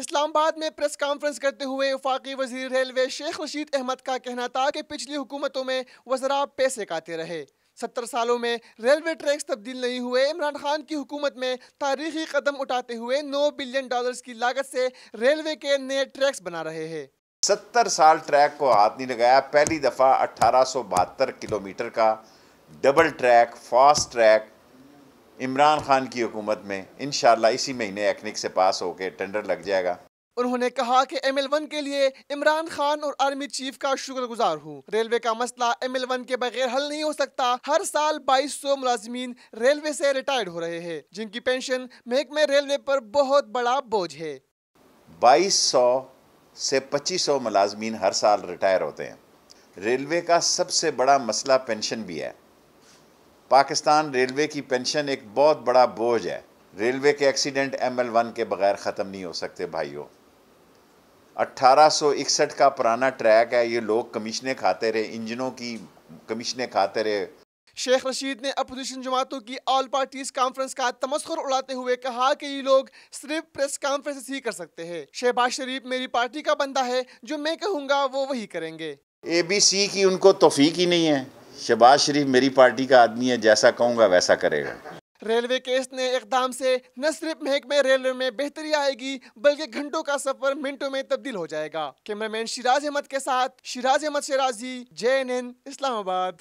इस्लामाबाद में press conference करते हुए वफाकी वजीर रेलवे शेख रशीद अहमद का कहना था कि पिछली हुकूमतों में वजरा पैसे काते रहे सत्तर सालों में रेलवे ट्रैक्स तब्दील नहीं हुए इमरान खान की हुकूमत में तारीखी कदम उठाते हुए नौ बिलियन डॉलर्स की लागत से रेलवे के नए ट्रैक्स बना रहे हैं सत्तर साल ट्रैक को हाथ नहीं लगाया पहली दफ़ा अट्ठारह किलोमीटर का double track fast track Imran Khan की हुकूमत में इन इसी महीने एक्निक से पास होकर टेंडर लग जाएगा उन्होंने कहा कि एम एल वन के लिए इमरान खान और आर्मी चीफ का शुक्रगुजार हूँ रेलवे का मसला एम एल वन के बगैर हल नहीं हो सकता हर साल बाईस सौ मुलाजमीन रेलवे से रिटायर्ड हो रहे हैं जिनकी पेंशन महकमे रेलवे पर बहुत बड़ा बोझ है बाईस सौ से पच्चीस सौ मुलाजमीन हर साल रिटायर होते हैं रेलवे का सबसे बड़ा मसला पेंशन भी है पाकिस्तान रेलवे की पेंशन एक बहुत बड़ा बोझ है रेलवे के एक्सीडेंट एम एल वन के बगैर ख़त्म नहीं हो सकते भाइयों अट्ठारह का पुराना ट्रैक है ये लोग कमीशने खाते रहे इंजनों की कमीशने खाते रहे शेख रशीद ने अपोजिशन जमातों की ऑल पार्टीज कॉन्फ्रेंस का तमस्कर उड़ाते हुए कहा कि ये लोग सिर्फ प्रेस कॉन्फ्रेंस ही कर सकते हैं शहबाज शरीफ मेरी पार्टी का बंदा है जो मैं कहूँगा वो वही करेंगे ए बी सी की उनको तोफीक ही नहीं है शहबाज शरीफ मेरी पार्टी का आदमी है जैसा कहूँगा वैसा करेगा रेलवे के इस नए इकदाम से न सिर्फ महकमे रेलवे में बेहतरी आएगी बल्कि घंटों का सफर मिनटों में तब्दील हो जाएगा कैमरामैन शिराज अहमद के साथ शिराज अहमद शराजी जे एन इस्लामाबाद